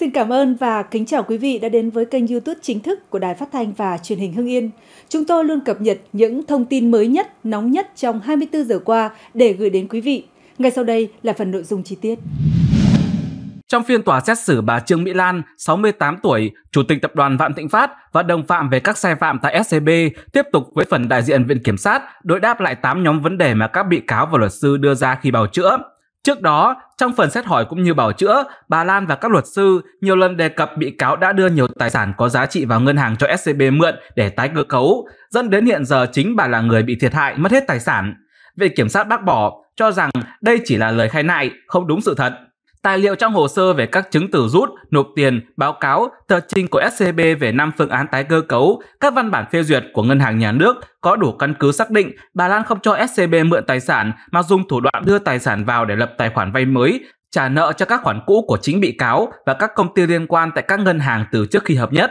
Xin cảm ơn và kính chào quý vị đã đến với kênh YouTube chính thức của Đài Phát thanh và Truyền hình Hưng Yên. Chúng tôi luôn cập nhật những thông tin mới nhất, nóng nhất trong 24 giờ qua để gửi đến quý vị. Ngay sau đây là phần nội dung chi tiết. Trong phiên tòa xét xử bà Trương Mỹ Lan, 68 tuổi, Chủ tịch Tập đoàn Vạn Thịnh Phát và đồng phạm về các sai phạm tại SCB tiếp tục với phần đại diện Viện Kiểm sát đối đáp lại 8 nhóm vấn đề mà các bị cáo và luật sư đưa ra khi bào chữa. Trước đó, trong phần xét hỏi cũng như bảo chữa, bà Lan và các luật sư nhiều lần đề cập bị cáo đã đưa nhiều tài sản có giá trị vào ngân hàng cho SCB mượn để tái cơ cấu, dẫn đến hiện giờ chính bà là người bị thiệt hại mất hết tài sản. Viện Kiểm sát bác bỏ, cho rằng đây chỉ là lời khai nại, không đúng sự thật tài liệu trong hồ sơ về các chứng từ rút, nộp tiền, báo cáo, tờ trình của SCB về năm phương án tái cơ cấu, các văn bản phê duyệt của Ngân hàng Nhà nước có đủ căn cứ xác định bà Lan không cho SCB mượn tài sản mà dùng thủ đoạn đưa tài sản vào để lập tài khoản vay mới, trả nợ cho các khoản cũ của chính bị cáo và các công ty liên quan tại các ngân hàng từ trước khi hợp nhất.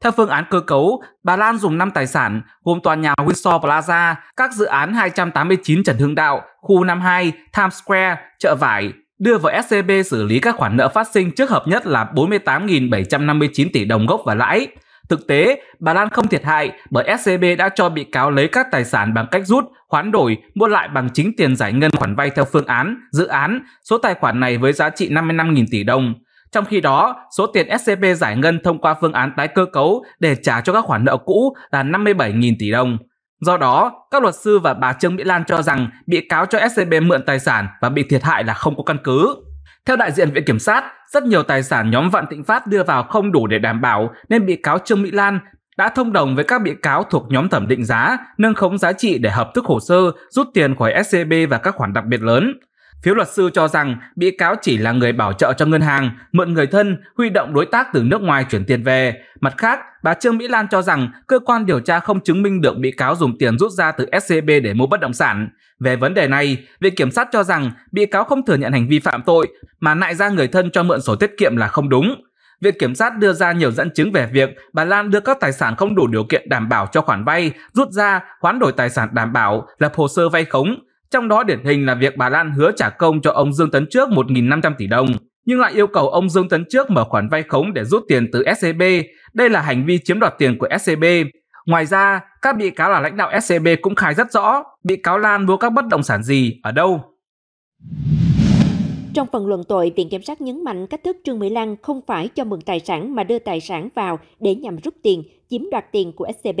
Theo phương án cơ cấu, bà Lan dùng 5 tài sản gồm tòa nhà Windsor Plaza, các dự án 289 Trần Hưng Đạo, khu 52, Times Square, chợ vải, đưa vào SCB xử lý các khoản nợ phát sinh trước hợp nhất là 48.759 tỷ đồng gốc và lãi. Thực tế, Bà Lan không thiệt hại bởi SCB đã cho bị cáo lấy các tài sản bằng cách rút, hoán đổi, mua lại bằng chính tiền giải ngân khoản vay theo phương án, dự án, số tài khoản này với giá trị 55.000 tỷ đồng. Trong khi đó, số tiền SCB giải ngân thông qua phương án tái cơ cấu để trả cho các khoản nợ cũ là 57.000 tỷ đồng. Do đó, các luật sư và bà Trương Mỹ Lan cho rằng bị cáo cho SCB mượn tài sản và bị thiệt hại là không có căn cứ. Theo đại diện Viện Kiểm sát, rất nhiều tài sản nhóm Vạn Thịnh Phát đưa vào không đủ để đảm bảo nên bị cáo Trương Mỹ Lan đã thông đồng với các bị cáo thuộc nhóm thẩm định giá, nâng khống giá trị để hợp thức hồ sơ, rút tiền khỏi SCB và các khoản đặc biệt lớn. Phiếu luật sư cho rằng bị cáo chỉ là người bảo trợ cho ngân hàng, mượn người thân, huy động đối tác từ nước ngoài chuyển tiền về. Mặt khác, bà Trương Mỹ Lan cho rằng cơ quan điều tra không chứng minh được bị cáo dùng tiền rút ra từ SCB để mua bất động sản. Về vấn đề này, Viện Kiểm sát cho rằng bị cáo không thừa nhận hành vi phạm tội mà nại ra người thân cho mượn sổ tiết kiệm là không đúng. Viện Kiểm sát đưa ra nhiều dẫn chứng về việc bà Lan đưa các tài sản không đủ điều kiện đảm bảo cho khoản vay, rút ra, hoán đổi tài sản đảm bảo, lập hồ sơ vay khống, trong đó điển hình là việc bà Lan hứa trả công cho ông Dương Tấn Trước 1.500 tỷ đồng, nhưng lại yêu cầu ông Dương Tấn Trước mở khoản vay khống để rút tiền từ SCB. Đây là hành vi chiếm đoạt tiền của SCB. Ngoài ra, các bị cáo là lãnh đạo SCB cũng khai rất rõ bị cáo Lan mua các bất động sản gì, ở đâu. Trong phần luận tội, Viện Kiểm sát nhấn mạnh cách thức Trương Mỹ Lan không phải cho mượn tài sản mà đưa tài sản vào để nhằm rút tiền, chiếm đoạt tiền của SCB.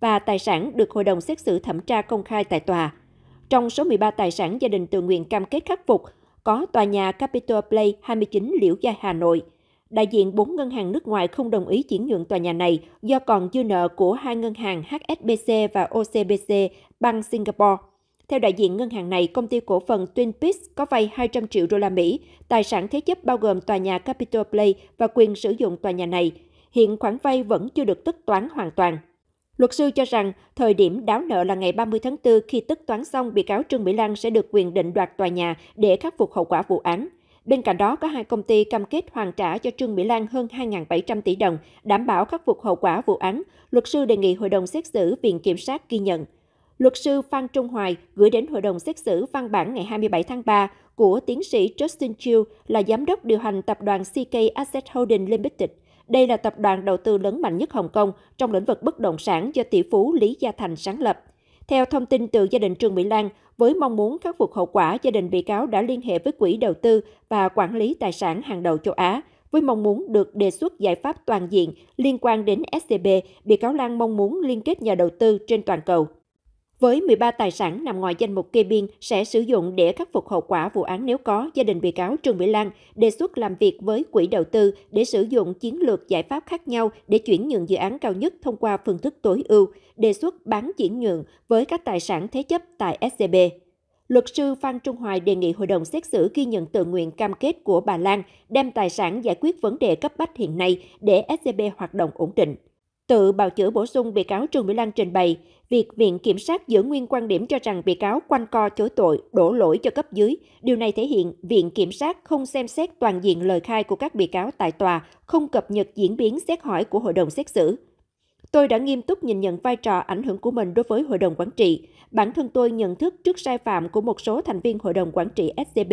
và tài sản được Hội đồng xét xử thẩm tra công khai tại tòa. Trong số 13 tài sản gia đình tự nguyện cam kết khắc phục, có tòa nhà Capital Play 29 Liễu Giai Hà Nội. Đại diện 4 ngân hàng nước ngoài không đồng ý chuyển nhượng tòa nhà này do còn dư nợ của hai ngân hàng HSBC và OCBC bằng Singapore. Theo đại diện ngân hàng này, công ty cổ phần Twin Peaks có vay 200 triệu đô la Mỹ, tài sản thế chấp bao gồm tòa nhà Capital Play và quyền sử dụng tòa nhà này. Hiện khoản vay vẫn chưa được tất toán hoàn toàn. Luật sư cho rằng thời điểm đáo nợ là ngày 30 tháng 4 khi tất toán xong bị cáo Trương Mỹ Lan sẽ được quyền định đoạt tòa nhà để khắc phục hậu quả vụ án. Bên cạnh đó, có hai công ty cam kết hoàn trả cho Trương Mỹ Lan hơn 2.700 tỷ đồng, đảm bảo khắc phục hậu quả vụ án. Luật sư đề nghị Hội đồng xét xử Viện Kiểm sát ghi nhận. Luật sư Phan Trung Hoài gửi đến Hội đồng xét xử văn bản ngày 27 tháng 3 của tiến sĩ Justin Chiu là giám đốc điều hành tập đoàn CK Asset Holding Limited – đây là tập đoàn đầu tư lớn mạnh nhất Hồng Kông trong lĩnh vực bất động sản do tỷ phú Lý Gia Thành sáng lập. Theo thông tin từ gia đình Trương Mỹ Lan, với mong muốn khắc phục hậu quả, gia đình bị cáo đã liên hệ với quỹ đầu tư và quản lý tài sản hàng đầu châu Á. Với mong muốn được đề xuất giải pháp toàn diện liên quan đến SCB, bị cáo Lan mong muốn liên kết nhà đầu tư trên toàn cầu với 13 tài sản nằm ngoài danh mục kê biên sẽ sử dụng để khắc phục hậu quả vụ án nếu có, gia đình bị cáo Trương Mỹ Lan đề xuất làm việc với quỹ đầu tư để sử dụng chiến lược giải pháp khác nhau để chuyển nhượng dự án cao nhất thông qua phương thức tối ưu, đề xuất bán chuyển nhượng với các tài sản thế chấp tại SCB. Luật sư Phan Trung Hoài đề nghị hội đồng xét xử ghi nhận tự nguyện cam kết của bà Lan đem tài sản giải quyết vấn đề cấp bách hiện nay để SCB hoạt động ổn định. Tự bào chữa bổ sung bị cáo Trương Mỹ Lan trình bày, việc Viện Kiểm sát giữ nguyên quan điểm cho rằng bị cáo quanh co chối tội, đổ lỗi cho cấp dưới. Điều này thể hiện Viện Kiểm sát không xem xét toàn diện lời khai của các bị cáo tại tòa, không cập nhật diễn biến xét hỏi của hội đồng xét xử. Tôi đã nghiêm túc nhìn nhận vai trò ảnh hưởng của mình đối với hội đồng quản trị. Bản thân tôi nhận thức trước sai phạm của một số thành viên hội đồng quản trị SCB.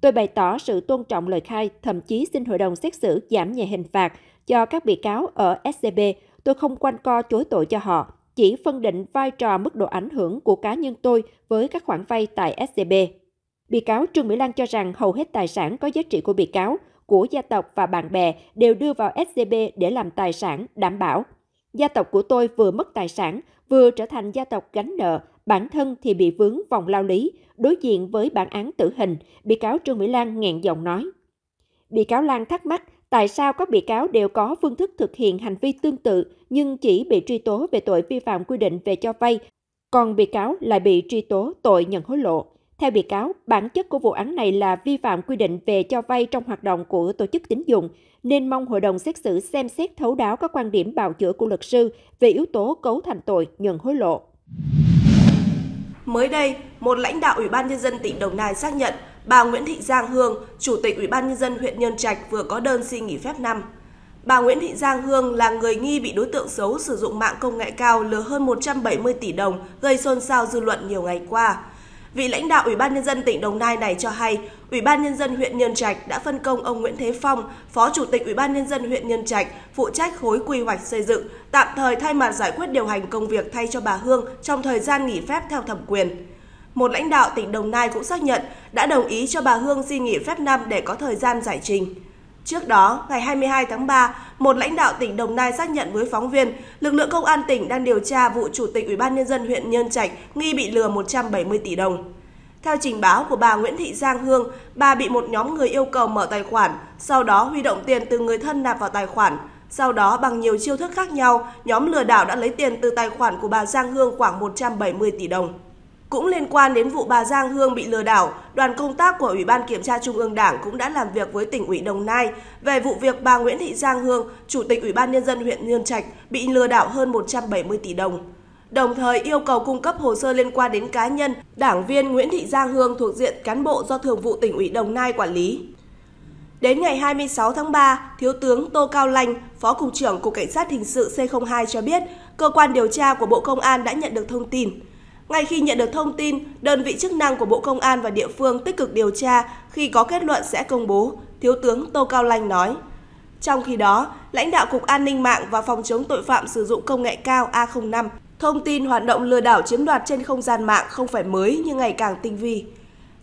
Tôi bày tỏ sự tôn trọng lời khai, thậm chí xin hội đồng xét xử giảm nhẹ hình phạt cho các bị cáo ở SCB Tôi không quanh co chối tội cho họ, chỉ phân định vai trò mức độ ảnh hưởng của cá nhân tôi với các khoản vay tại SCB. Bị cáo Trương Mỹ Lan cho rằng hầu hết tài sản có giá trị của bị cáo, của gia tộc và bạn bè đều đưa vào SCB để làm tài sản đảm bảo. Gia tộc của tôi vừa mất tài sản, vừa trở thành gia tộc gánh nợ, bản thân thì bị vướng vòng lao lý, đối diện với bản án tử hình, bị cáo Trương Mỹ Lan nghẹn giọng nói. Bị cáo Lan thắc mắc Tại sao các bị cáo đều có phương thức thực hiện hành vi tương tự nhưng chỉ bị truy tố về tội vi phạm quy định về cho vay, còn bị cáo lại bị truy tố tội nhận hối lộ? Theo bị cáo, bản chất của vụ án này là vi phạm quy định về cho vay trong hoạt động của tổ chức tín dụng, nên mong hội đồng xét xử xem xét thấu đáo các quan điểm bào chữa của luật sư về yếu tố cấu thành tội nhận hối lộ. Mới đây, một lãnh đạo Ủy ban Nhân dân tỉnh Đồng Nai xác nhận Bà Nguyễn Thị Giang Hương, Chủ tịch Ủy ban nhân dân huyện Nhân Trạch vừa có đơn xin nghỉ phép năm. Bà Nguyễn Thị Giang Hương là người nghi bị đối tượng xấu sử dụng mạng công nghệ cao lừa hơn 170 tỷ đồng, gây xôn xao dư luận nhiều ngày qua. Vị lãnh đạo Ủy ban nhân dân tỉnh Đồng Nai này cho hay, Ủy ban nhân dân huyện Nhân Trạch đã phân công ông Nguyễn Thế Phong, Phó Chủ tịch Ủy ban nhân dân huyện Nhân Trạch, phụ trách khối quy hoạch xây dựng, tạm thời thay mặt giải quyết điều hành công việc thay cho bà Hương trong thời gian nghỉ phép theo thẩm quyền một lãnh đạo tỉnh Đồng Nai cũng xác nhận đã đồng ý cho bà Hương xin nghỉ phép năm để có thời gian giải trình. Trước đó, ngày 22 tháng 3, một lãnh đạo tỉnh Đồng Nai xác nhận với phóng viên, lực lượng công an tỉnh đang điều tra vụ chủ tịch Ủy ban nhân dân huyện Nhân Trạch nghi bị lừa 170 tỷ đồng. Theo trình báo của bà Nguyễn Thị Giang Hương, bà bị một nhóm người yêu cầu mở tài khoản, sau đó huy động tiền từ người thân nạp vào tài khoản. Sau đó bằng nhiều chiêu thức khác nhau, nhóm lừa đảo đã lấy tiền từ tài khoản của bà Giang Hương khoảng 170 tỷ đồng. Cũng liên quan đến vụ bà Giang Hương bị lừa đảo, đoàn công tác của Ủy ban Kiểm tra Trung ương Đảng cũng đã làm việc với tỉnh ủy Đồng Nai về vụ việc bà Nguyễn Thị Giang Hương, Chủ tịch Ủy ban Nhân dân huyện Nhân Trạch bị lừa đảo hơn 170 tỷ đồng. Đồng thời yêu cầu cung cấp hồ sơ liên quan đến cá nhân, đảng viên Nguyễn Thị Giang Hương thuộc diện cán bộ do Thường vụ tỉnh ủy Đồng Nai quản lý. Đến ngày 26 tháng 3, Thiếu tướng Tô Cao Lanh, Phó Cục trưởng Cục Cảnh sát Hình sự C02 cho biết, cơ quan điều tra của Bộ Công an đã nhận được thông tin – ngay khi nhận được thông tin, đơn vị chức năng của Bộ Công an và địa phương tích cực điều tra, khi có kết luận sẽ công bố, Thiếu tướng Tô Cao Lanh nói. Trong khi đó, lãnh đạo Cục An ninh mạng và Phòng chống tội phạm sử dụng công nghệ cao A05 thông tin hoạt động lừa đảo chiếm đoạt trên không gian mạng không phải mới nhưng ngày càng tinh vi.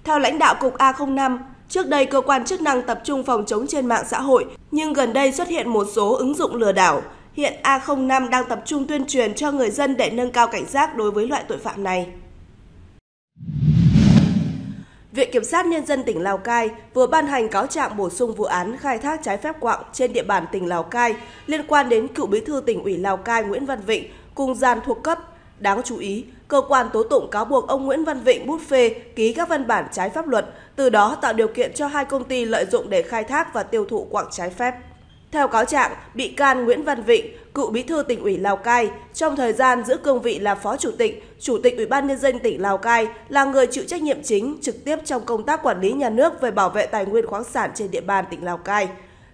Theo lãnh đạo Cục A05, trước đây cơ quan chức năng tập trung phòng chống trên mạng xã hội, nhưng gần đây xuất hiện một số ứng dụng lừa đảo, hiện A05 đang tập trung tuyên truyền cho người dân để nâng cao cảnh giác đối với loại tội phạm này. Viện Kiểm sát Nhân dân tỉnh Lào Cai vừa ban hành cáo trạng bổ sung vụ án khai thác trái phép quạng trên địa bàn tỉnh Lào Cai liên quan đến cựu bí thư tỉnh ủy Lào Cai Nguyễn Văn Vịnh cùng gian thuộc cấp. Đáng chú ý, cơ quan tố tụng cáo buộc ông Nguyễn Văn Vịnh bút phê ký các văn bản trái pháp luật, từ đó tạo điều kiện cho hai công ty lợi dụng để khai thác và tiêu thụ quạng trái phép. Theo cáo trạng, bị can Nguyễn Văn Vịnh, cựu bí thư tỉnh ủy Lào Cai, trong thời gian giữ cương vị là phó chủ tịch, chủ tịch Ủy ban nhân dân tỉnh Lào Cai là người chịu trách nhiệm chính trực tiếp trong công tác quản lý nhà nước về bảo vệ tài nguyên khoáng sản trên địa bàn tỉnh Lào Cai.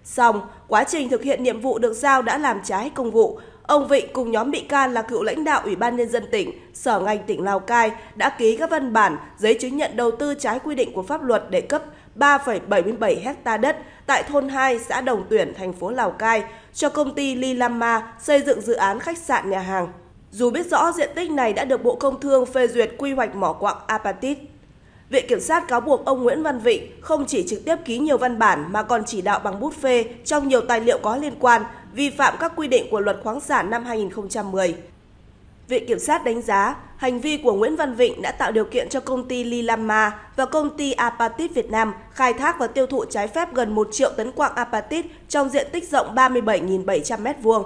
Song, quá trình thực hiện nhiệm vụ được giao đã làm trái công vụ, ông Vịnh cùng nhóm bị can là cựu lãnh đạo Ủy ban Nhân dân tỉnh, Sở ngành tỉnh Lào Cai đã ký các văn bản, giấy chứng nhận đầu tư trái quy định của pháp luật để cấp 3,77 hecta đất tại thôn 2 xã Đồng Tuyển, thành phố Lào Cai cho công ty Lilama xây dựng dự án khách sạn nhà hàng. Dù biết rõ diện tích này đã được Bộ Công Thương phê duyệt quy hoạch mỏ quặng apatit, Viện Kiểm sát cáo buộc ông Nguyễn Văn Vịnh không chỉ trực tiếp ký nhiều văn bản mà còn chỉ đạo bằng bút phê trong nhiều tài liệu có liên quan vi phạm các quy định của luật khoáng sản năm 2010. Viện Kiểm sát đánh giá hành vi của Nguyễn Văn Vịnh đã tạo điều kiện cho công ty Lilama và công ty Apatit Việt Nam khai thác và tiêu thụ trái phép gần 1 triệu tấn quạng apatit trong diện tích rộng 37.700 m2,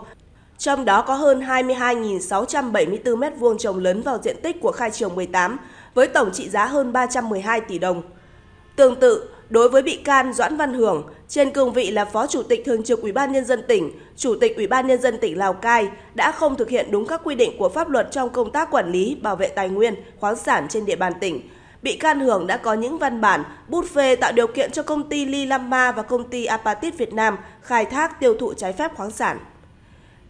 trong đó có hơn 22.674 m2 trồng lớn vào diện tích của khai trường 18 với tổng trị giá hơn 312 tỷ đồng. Tương tự, đối với bị can Doãn Văn Hưởng trên cương vị là Phó Chủ tịch Thường trực Ủy ban Nhân dân tỉnh, Chủ tịch Ủy ban Nhân dân tỉnh Lào Cai đã không thực hiện đúng các quy định của pháp luật trong công tác quản lý, bảo vệ tài nguyên, khoáng sản trên địa bàn tỉnh. Bị can Hưởng đã có những văn bản bút phê tạo điều kiện cho công ty Lilama và công ty Apatit Việt Nam khai thác tiêu thụ trái phép khoáng sản.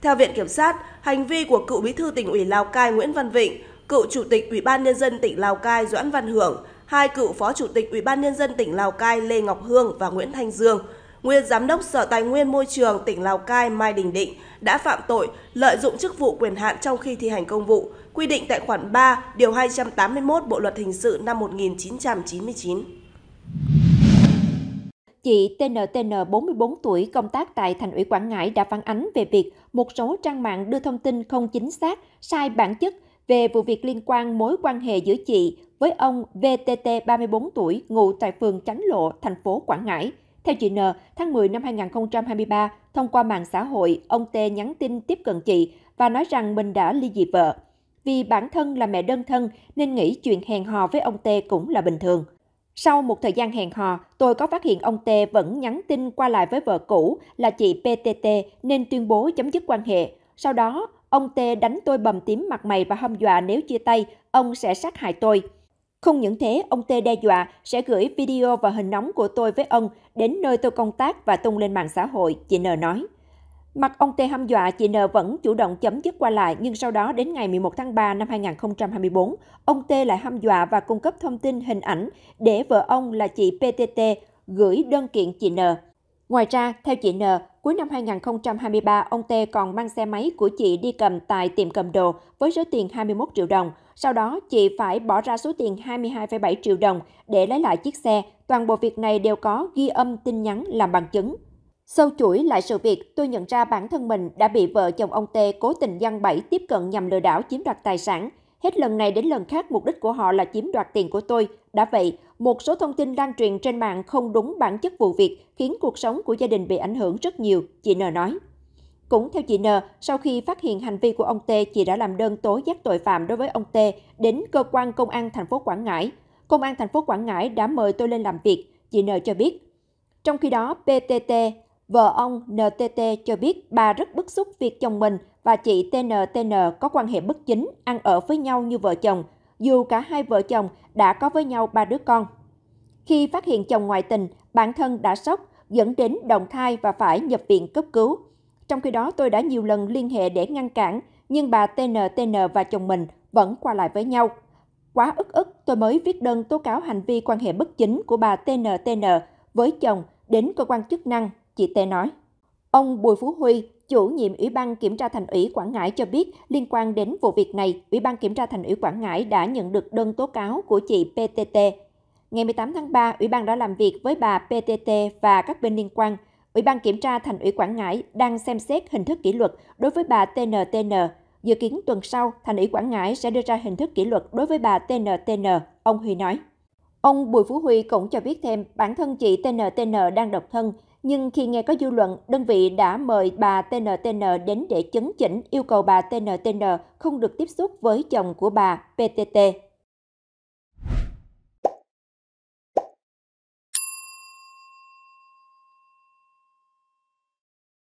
Theo Viện Kiểm sát, hành vi của cựu bí thư tỉnh ủy Lào Cai Nguyễn Văn Vịnh, cựu chủ tịch Ủy ban Nhân dân tỉnh Lào Cai Doãn Văn Hưởng hai cựu Phó Chủ tịch Ủy ban Nhân dân tỉnh Lào Cai Lê Ngọc Hương và Nguyễn Thanh Dương, nguyên Giám đốc Sở Tài nguyên Môi trường tỉnh Lào Cai Mai Đình Định đã phạm tội lợi dụng chức vụ quyền hạn trong khi thi hành công vụ, quy định tại khoản 3, điều 281 Bộ Luật Hình sự năm 1999. Chị TNTN 44 tuổi công tác tại Thành ủy Quảng Ngãi đã phản ánh về việc một số trang mạng đưa thông tin không chính xác, sai bản chất về vụ việc liên quan mối quan hệ giữa chị với ông VTT 34 tuổi, ngụ tại phường Chánh Lộ, thành phố Quảng Ngãi. Theo chị N, tháng 10 năm 2023, thông qua mạng xã hội, ông T nhắn tin tiếp cận chị và nói rằng mình đã ly dị vợ. Vì bản thân là mẹ đơn thân nên nghĩ chuyện hẹn hò với ông T cũng là bình thường. Sau một thời gian hẹn hò, tôi có phát hiện ông T vẫn nhắn tin qua lại với vợ cũ là chị PTT nên tuyên bố chấm dứt quan hệ. Sau đó, Ông tê đánh tôi bầm tím mặt mày và hâm dọa nếu chia tay, ông sẽ sát hại tôi. Không những thế, ông tê đe dọa sẽ gửi video và hình nóng của tôi với ông đến nơi tôi công tác và tung lên mạng xã hội, chị N nói. Mặt ông tê hâm dọa, chị N vẫn chủ động chấm dứt qua lại, nhưng sau đó đến ngày 11 tháng 3 năm 2024, ông tê lại hâm dọa và cung cấp thông tin hình ảnh để vợ ông là chị PTT gửi đơn kiện chị N. Ngoài ra, theo chị N, cuối năm 2023, ông T còn mang xe máy của chị đi cầm tại tiệm cầm đồ với số tiền 21 triệu đồng. Sau đó, chị phải bỏ ra số tiền 22,7 triệu đồng để lấy lại chiếc xe. Toàn bộ việc này đều có ghi âm tin nhắn làm bằng chứng. Sâu chuỗi lại sự việc, tôi nhận ra bản thân mình đã bị vợ chồng ông T cố tình giăng bẫy tiếp cận nhằm lừa đảo chiếm đoạt tài sản. Hết lần này đến lần khác mục đích của họ là chiếm đoạt tiền của tôi. Đã vậy, một số thông tin lan truyền trên mạng không đúng bản chất vụ việc khiến cuộc sống của gia đình bị ảnh hưởng rất nhiều, chị N nói. Cũng theo chị N, sau khi phát hiện hành vi của ông T, chị đã làm đơn tố giác tội phạm đối với ông T đến cơ quan công an thành phố Quảng Ngãi. Công an thành phố Quảng Ngãi đã mời tôi lên làm việc, chị N cho biết. Trong khi đó, PTT, vợ ông NTT cho biết bà rất bức xúc việc chồng mình và chị TNTN có quan hệ bất chính, ăn ở với nhau như vợ chồng dù cả hai vợ chồng đã có với nhau ba đứa con. Khi phát hiện chồng ngoại tình, bản thân đã sốc, dẫn đến động thai và phải nhập viện cấp cứu. Trong khi đó, tôi đã nhiều lần liên hệ để ngăn cản, nhưng bà TNTN và chồng mình vẫn qua lại với nhau. Quá ức ức, tôi mới viết đơn tố cáo hành vi quan hệ bất chính của bà TNTN với chồng đến cơ quan chức năng, chị T nói. Ông Bùi Phú Huy, chủ nhiệm Ủy ban Kiểm tra Thành ủy Quảng Ngãi cho biết liên quan đến vụ việc này, Ủy ban Kiểm tra Thành ủy Quảng Ngãi đã nhận được đơn tố cáo của chị PTT. Ngày 18 tháng 3, Ủy ban đã làm việc với bà PTT và các bên liên quan. Ủy ban Kiểm tra Thành ủy Quảng Ngãi đang xem xét hình thức kỷ luật đối với bà TNTN. Dự kiến tuần sau, Thành ủy Quảng Ngãi sẽ đưa ra hình thức kỷ luật đối với bà TNTN, ông Huy nói. Ông Bùi Phú Huy cũng cho biết thêm bản thân chị TNTN đang độc thân, nhưng khi nghe có dư luận, đơn vị đã mời bà TNTN đến để chấn chỉnh yêu cầu bà TNTN không được tiếp xúc với chồng của bà PTT.